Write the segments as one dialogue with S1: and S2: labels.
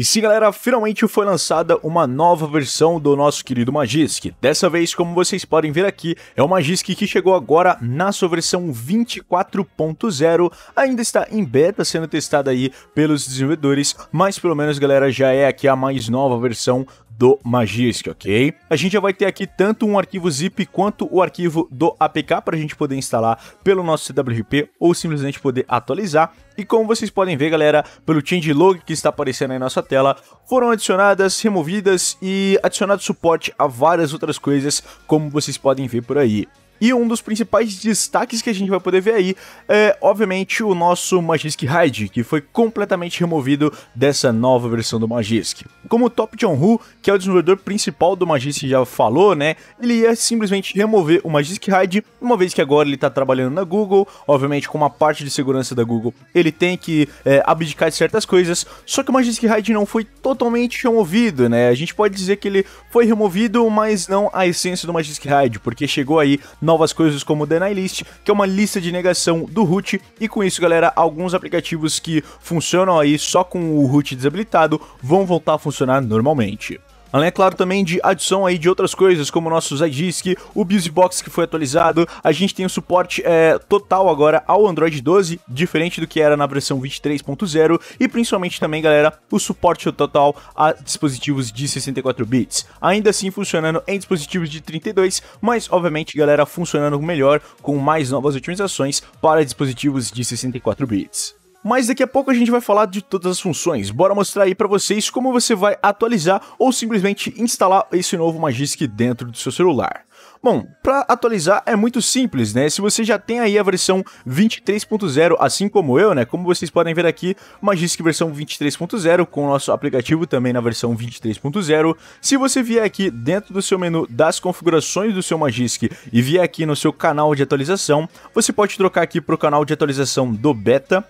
S1: E sim, galera, finalmente foi lançada uma nova versão do nosso querido Magisk. Dessa vez, como vocês podem ver aqui, é o Magisk que chegou agora na sua versão 24.0. Ainda está em beta, sendo testada aí pelos desenvolvedores, mas pelo menos, galera, já é aqui a mais nova versão do Magisk, ok? A gente já vai ter aqui tanto um arquivo zip quanto o arquivo do APK para a gente poder instalar pelo nosso CWP ou simplesmente poder atualizar. E como vocês podem ver, galera, pelo Log que está aparecendo aí na sua tela, foram adicionadas, removidas e adicionado suporte a várias outras coisas, como vocês podem ver por aí. E um dos principais destaques que a gente vai poder ver aí é, obviamente, o nosso Magisk Hyde, que foi completamente removido dessa nova versão do Magisk. Como o Top John Hu, que é o desenvolvedor principal do Magisk, já falou, né? Ele ia simplesmente remover o Magisk Hyde, uma vez que agora ele está trabalhando na Google, obviamente, com uma parte de segurança da Google, ele tem que é, abdicar de certas coisas. Só que o Magisk Hyde não foi totalmente removido, né? A gente pode dizer que ele foi removido, mas não a essência do Magisk Hyde, porque chegou aí novas coisas como o Deny List, que é uma lista de negação do root. E com isso, galera, alguns aplicativos que funcionam aí só com o root desabilitado vão voltar a funcionar normalmente. Além, é claro, também de adição aí de outras coisas, como o nosso Zadisk, o BusyBox que foi atualizado, a gente tem o suporte é, total agora ao Android 12, diferente do que era na versão 23.0, e principalmente também, galera, o suporte total a dispositivos de 64 bits. Ainda assim funcionando em dispositivos de 32, mas obviamente, galera, funcionando melhor com mais novas otimizações para dispositivos de 64 bits. Mas daqui a pouco a gente vai falar de todas as funções. Bora mostrar aí para vocês como você vai atualizar ou simplesmente instalar esse novo Magisk dentro do seu celular. Bom, para atualizar é muito simples, né? Se você já tem aí a versão 23.0, assim como eu, né? Como vocês podem ver aqui, Magisk versão 23.0 com o nosso aplicativo também na versão 23.0. Se você vier aqui dentro do seu menu das configurações do seu Magisk e vier aqui no seu canal de atualização, você pode trocar aqui para o canal de atualização do beta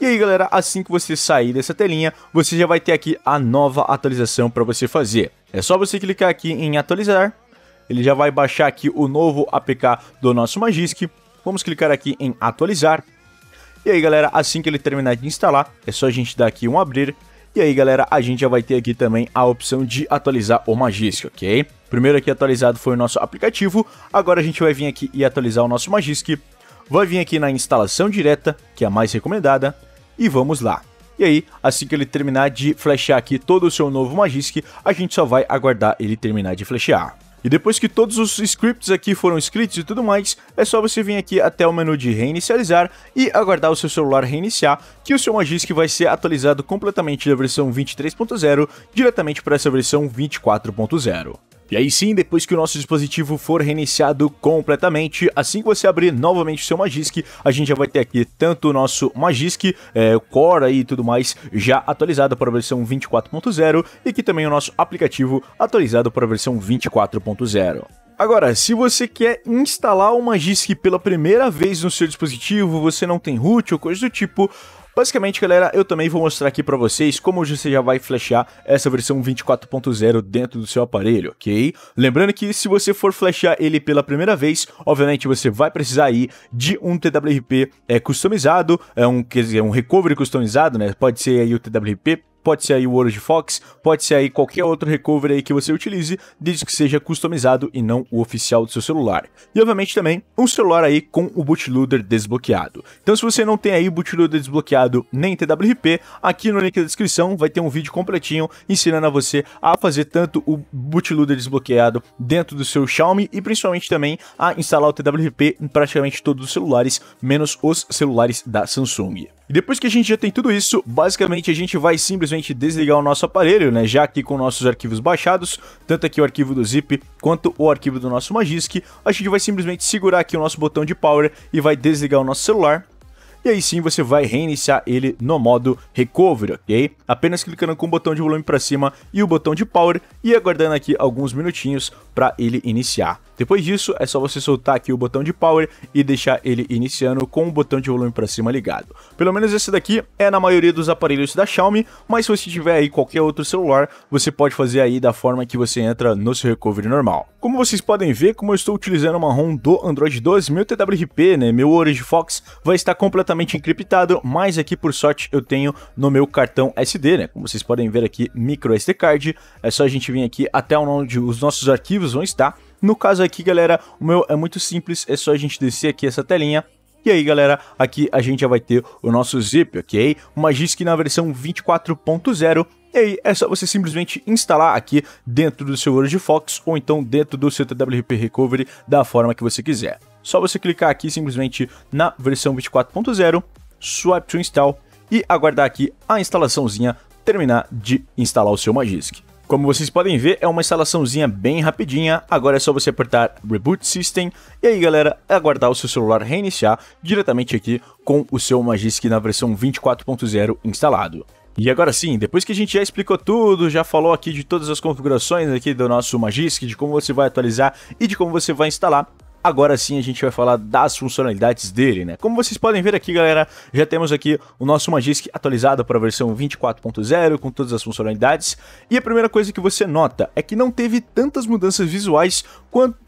S1: e aí galera, assim que você sair dessa telinha, você já vai ter aqui a nova atualização para você fazer. É só você clicar aqui em atualizar, ele já vai baixar aqui o novo APK do nosso Magisk. Vamos clicar aqui em atualizar. E aí galera, assim que ele terminar de instalar, é só a gente dar aqui um abrir. E aí galera, a gente já vai ter aqui também a opção de atualizar o Magisk, ok? Primeiro aqui atualizado foi o nosso aplicativo, agora a gente vai vir aqui e atualizar o nosso Magisk. Vai vir aqui na instalação direta, que é a mais recomendada e vamos lá. E aí, assim que ele terminar de flechar aqui todo o seu novo Magisk, a gente só vai aguardar ele terminar de flechar. E depois que todos os scripts aqui foram escritos e tudo mais, é só você vir aqui até o menu de reinicializar e aguardar o seu celular reiniciar, que o seu Magisk vai ser atualizado completamente da versão 23.0 diretamente para essa versão 24.0. E aí sim, depois que o nosso dispositivo for reiniciado completamente, assim que você abrir novamente o seu Magisk, a gente já vai ter aqui tanto o nosso Magisk, é, Core e tudo mais, já atualizado para a versão 24.0 e que também o nosso aplicativo atualizado para a versão 24.0. Agora, se você quer instalar o Magisk pela primeira vez no seu dispositivo, você não tem root ou coisa do tipo, Basicamente, galera, eu também vou mostrar aqui para vocês como você já vai flashar essa versão 24.0 dentro do seu aparelho, ok? Lembrando que se você for flashar ele pela primeira vez, obviamente você vai precisar aí de um TWRP é, customizado, é um, quer dizer, um recovery customizado, né? Pode ser aí o TWRP pode ser aí o Ouro Fox, pode ser aí qualquer outro recovery aí que você utilize, desde que seja customizado e não o oficial do seu celular. E obviamente também um celular aí com o bootloader desbloqueado. Então se você não tem aí o bootloader desbloqueado nem TWRP, aqui no link da descrição vai ter um vídeo completinho ensinando a você a fazer tanto o bootloader desbloqueado dentro do seu Xiaomi e principalmente também a instalar o TWRP em praticamente todos os celulares, menos os celulares da Samsung. E depois que a gente já tem tudo isso, basicamente a gente vai simplesmente desligar o nosso aparelho, né? Já aqui com nossos arquivos baixados, tanto aqui o arquivo do zip quanto o arquivo do nosso Magisk, a gente vai simplesmente segurar aqui o nosso botão de power e vai desligar o nosso celular e aí sim você vai reiniciar ele no modo Recovery, ok? Apenas clicando com o botão de volume para cima e o botão de Power e aguardando aqui alguns minutinhos para ele iniciar. Depois disso, é só você soltar aqui o botão de power e deixar ele iniciando com o botão de volume para cima ligado. Pelo menos esse daqui é na maioria dos aparelhos da Xiaomi, mas se você tiver aí qualquer outro celular, você pode fazer aí da forma que você entra no seu recovery normal. Como vocês podem ver, como eu estou utilizando uma ROM do Android 12, meu TWRP, né, meu Orange Fox, vai estar completamente encriptado, mas aqui por sorte eu tenho no meu cartão SD, né, como vocês podem ver aqui, micro SD card, é só a gente vir aqui até onde os nossos arquivos vão estar, no caso aqui, galera, o meu é muito simples, é só a gente descer aqui essa telinha. E aí, galera, aqui a gente já vai ter o nosso zip, ok? Uma JISC na versão 24.0. E aí, é só você simplesmente instalar aqui dentro do seu Fox ou então dentro do seu TWRP Recovery da forma que você quiser. Só você clicar aqui simplesmente na versão 24.0, swipe to install e aguardar aqui a instalaçãozinha terminar de instalar o seu Magisk. Como vocês podem ver, é uma instalaçãozinha bem rapidinha, agora é só você apertar Reboot System, e aí galera, é aguardar o seu celular reiniciar diretamente aqui com o seu Magisk na versão 24.0 instalado. E agora sim, depois que a gente já explicou tudo, já falou aqui de todas as configurações aqui do nosso Magisk, de como você vai atualizar e de como você vai instalar, agora sim a gente vai falar das funcionalidades dele, né? Como vocês podem ver aqui, galera, já temos aqui o nosso Magisk atualizado para a versão 24.0 com todas as funcionalidades. E a primeira coisa que você nota é que não teve tantas mudanças visuais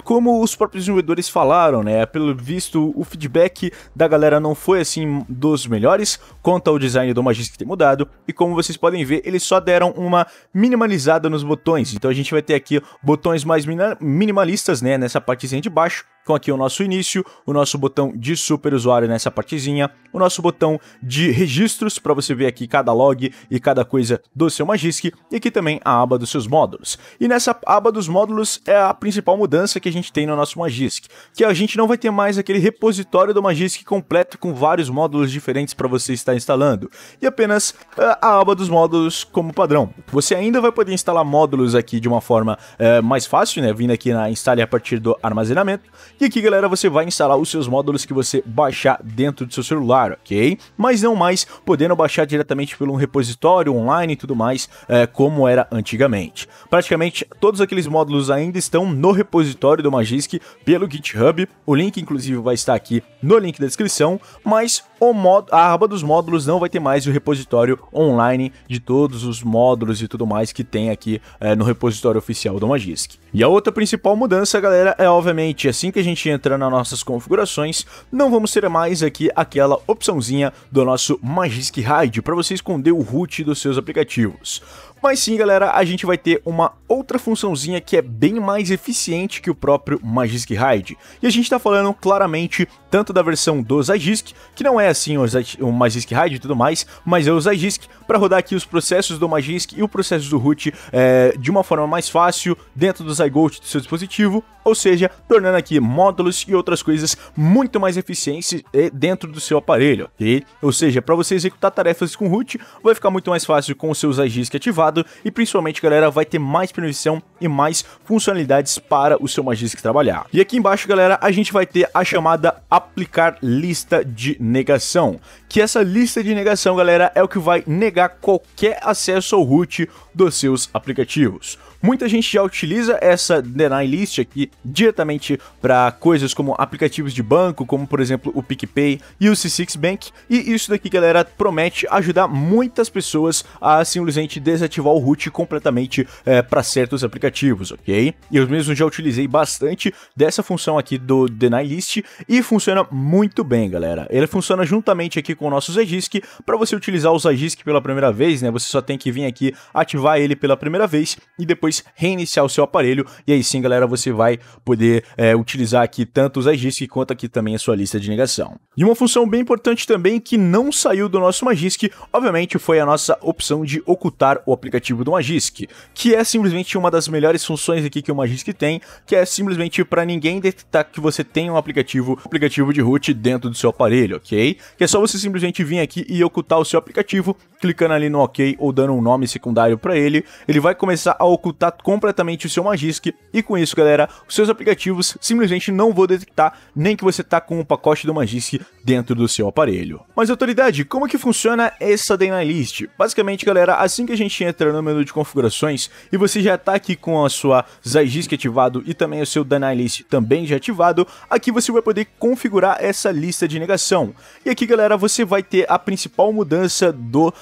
S1: como os próprios desenvolvedores falaram, né? Pelo visto, o feedback da galera não foi assim dos melhores quanto ao design do Magisk ter mudado. E como vocês podem ver, eles só deram uma minimalizada nos botões. Então a gente vai ter aqui botões mais minimalistas, né? Nessa partezinha de baixo. Com aqui o nosso início, o nosso botão de super usuário nessa partezinha, o nosso botão de registros para você ver aqui cada log e cada coisa do seu Magisk, e aqui também a aba dos seus módulos. E nessa aba dos módulos é a principal mudança mudança que a gente tem no nosso Magisk, que a gente não vai ter mais aquele repositório do Magisk completo com vários módulos diferentes para você estar instalando, e apenas uh, a aba dos módulos como padrão. Você ainda vai poder instalar módulos aqui de uma forma uh, mais fácil, né? Vindo aqui na instale a partir do armazenamento. E aqui, galera, você vai instalar os seus módulos que você baixar dentro do seu celular, ok? Mas não mais podendo baixar diretamente pelo um repositório online e tudo mais, uh, como era antigamente. Praticamente todos aqueles módulos ainda estão no repositório repositório do Magisk pelo GitHub. O link, inclusive, vai estar aqui no link da descrição. Mas modo, a aba dos módulos não vai ter mais o repositório online de todos os módulos e tudo mais que tem aqui é, no repositório oficial do Magisk. E a outra principal mudança, galera, é obviamente assim que a gente entrar nas nossas configurações, não vamos ter mais aqui aquela opçãozinha do nosso Magisk Hide para você esconder o root dos seus aplicativos. Mas sim, galera, a gente vai ter uma outra funçãozinha que é bem mais eficiente que o próprio Magisk Hide. E a gente está falando claramente tanto da versão do Zagisk, que não é assim o, Magisk Hide e tudo mais, mas eu é uso a Gisk para rodar aqui os processos do Magisk e o processo do root é, de uma forma mais fácil dentro do Zygote do seu dispositivo, ou seja, tornando aqui módulos e outras coisas muito mais eficientes é, dentro do seu aparelho, ok? Ou seja, para você executar tarefas com root, vai ficar muito mais fácil com o seu Zygisk ativado e principalmente, galera, vai ter mais permissão e mais funcionalidades para o seu Magisk trabalhar. E aqui embaixo, galera, a gente vai ter a chamada aplicar lista de negação negação. Que essa lista de negação, galera, é o que vai negar qualquer acesso ao root dos seus aplicativos. Muita gente já utiliza essa deny list aqui diretamente para coisas como aplicativos de banco, como por exemplo o PicPay e o C6 Bank. E isso daqui, galera, promete ajudar muitas pessoas a simplesmente desativar o root completamente é, eh, para certos aplicativos, ok? Eu mesmo já utilizei bastante dessa função aqui do deny list e funciona muito bem, galera. Ele funciona juntamente aqui com o nosso Zagisk. Para você utilizar o Zagisk pela primeira vez, né? Você só tem que vir aqui ativar ele pela primeira vez e depois depois reiniciar o seu aparelho. E aí sim, galera, você vai poder é, utilizar aqui tanto os Agisk quanto aqui também a sua lista de negação. E uma função bem importante também que não saiu do nosso Magisk, obviamente, foi a nossa opção de ocultar o aplicativo do Magisk, que é simplesmente uma das melhores funções aqui que o Magisk tem, que é simplesmente para ninguém detectar que você tem um aplicativo, aplicativo de root dentro do seu aparelho, ok? Que é só você simplesmente vir aqui e ocultar o seu aplicativo, clicando ali no OK ou dando um nome secundário para ele, ele vai começar a ocultar Tá completamente o seu Magisk. E com isso, galera, os seus aplicativos simplesmente não vão detectar nem que você tá com o pacote do Magisk dentro do seu aparelho. Mas autoridade, como que funciona essa Deny List? Basicamente, galera, assim que a gente entra no menu de configurações e você já está aqui com a sua Zygisk ativado e também o seu Deny List também já ativado, aqui você vai poder configurar essa lista de negação. E aqui, galera, você vai ter a principal mudança do uh,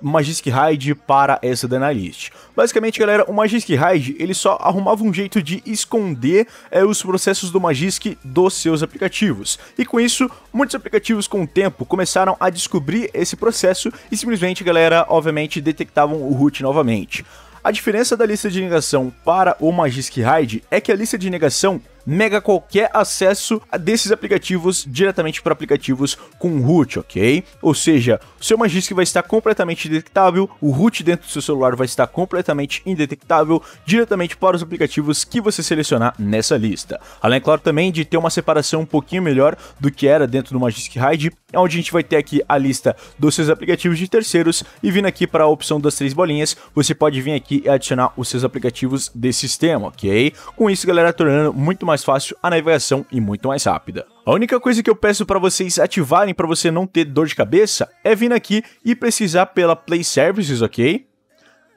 S1: Magisk Hide para essa Deny List. Basicamente, galera, o Magisk Hide ele só arrumava um jeito de esconder uh, os processos do Magisk dos seus aplicativos. E com isso, muitos aplicativos com o tempo começaram a descobrir esse processo e simplesmente, galera, obviamente detectavam o root novamente. A diferença da lista de negação para o Magisk Hide é que a lista de negação mega qualquer acesso a desses aplicativos diretamente para aplicativos com root, ok? Ou seja, o seu Magisk vai estar completamente detectável, o root dentro do seu celular vai estar completamente indetectável diretamente para os aplicativos que você selecionar nessa lista. Além, é claro, também de ter uma separação um pouquinho melhor do que era dentro do Magisk Hide, onde a gente vai ter aqui a lista dos seus aplicativos de terceiros e vindo aqui para a opção das três bolinhas, você pode vir aqui e adicionar os seus aplicativos desse sistema, ok? Com isso, galera, tornando muito mais mais fácil a navegação e muito mais rápida. A única coisa que eu peço para vocês ativarem para você não ter dor de cabeça é vir aqui e precisar pela Play Services, ok?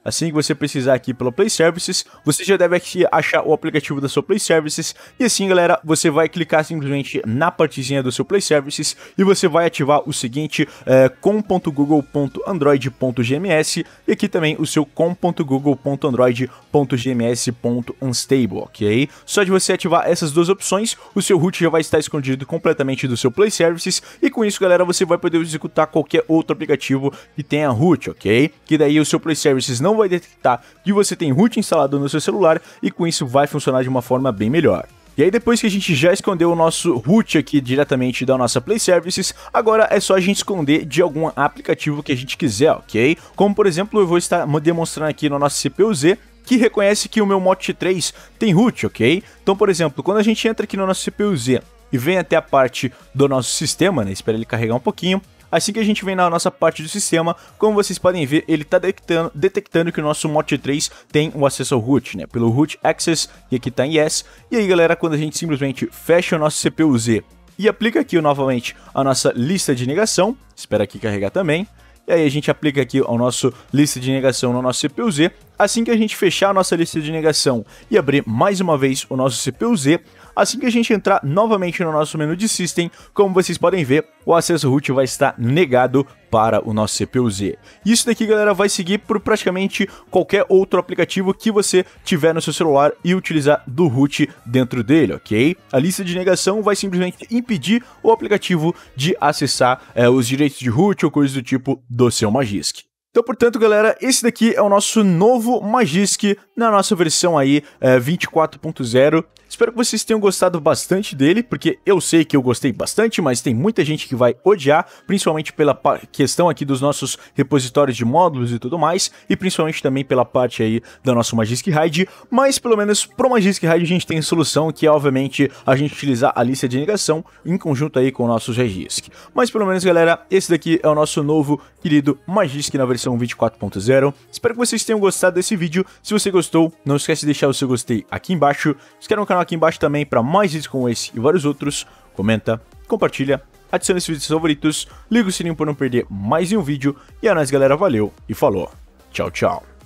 S1: Assim que você precisar aqui pelo Play Services, você já deve aqui achar o aplicativo da sua Play Services. E assim, galera, você vai clicar simplesmente na partezinha do seu Play Services e você vai ativar o seguinte é, eh, com.google.android.gms e aqui também o seu com.google.android.gms.unstable, ok? Só de você ativar essas duas opções, o seu root já vai estar escondido completamente do seu Play Services e com isso, galera, você vai poder executar qualquer outro aplicativo que tenha root, ok? Que daí o seu Play Services não não vai detectar que você tem root instalado no seu celular e com isso vai funcionar de uma forma bem melhor. E aí depois que a gente já escondeu o nosso root aqui diretamente da nossa Play Services, agora é só a gente esconder de algum aplicativo que a gente quiser, ok? Como por exemplo, eu vou estar demonstrando aqui no nosso CPU-Z, que reconhece que o meu Mote 3 tem root, ok? Então por exemplo, quando a gente entra aqui no nosso CPU-Z e vem até a parte do nosso sistema, né? Espera ele carregar um pouquinho. Assim que a gente vem na nossa parte do sistema, como vocês podem ver, ele está detectando, detectando, que o nosso Mote 3 tem o acesso ao root, né? Pelo root access, e aqui está em yes. E aí, galera, quando a gente simplesmente fecha o nosso CPU-Z e aplica aqui novamente a nossa lista de negação, espera aqui carregar também, e aí a gente aplica aqui a nosso lista de negação no nosso CPU-Z, Assim que a gente fechar a nossa lista de negação e abrir mais uma vez o nosso CPU-Z, assim que a gente entrar novamente no nosso menu de System, como vocês podem ver, o acesso root vai estar negado para o nosso CPU-Z. Isso daqui, galera, vai seguir por praticamente qualquer outro aplicativo que você tiver no seu celular e utilizar do root dentro dele, ok? A lista de negação vai simplesmente impedir o aplicativo de acessar é, os direitos de root ou coisas do tipo do seu Magisk. Então, portanto, galera, esse daqui é o nosso novo Magisk na nossa versão aí é, eh, 24.0. Espero que vocês tenham gostado bastante dele, porque eu sei que eu gostei bastante, mas tem muita gente que vai odiar, principalmente pela questão aqui dos nossos repositórios de módulos e tudo mais, e principalmente também pela parte aí da nossa Magisk Hide. mas pelo menos pro Magisk Hide a gente tem solução, que é obviamente a gente utilizar a lista de negação em conjunto aí com o nosso Regisk. Mas pelo menos, galera, esse daqui é o nosso novo querido Magisk na versão versão 24.0. Espero que vocês tenham gostado desse vídeo. Se você gostou, não esquece de deixar o seu gostei aqui embaixo. Se inscreve no canal aqui embaixo também para mais vídeos como esse e vários outros. Comenta, compartilha, adiciona esse vídeo aos favoritos, liga o sininho para não perder mais nenhum vídeo. E é nóis, galera. Valeu e falou. Tchau, tchau.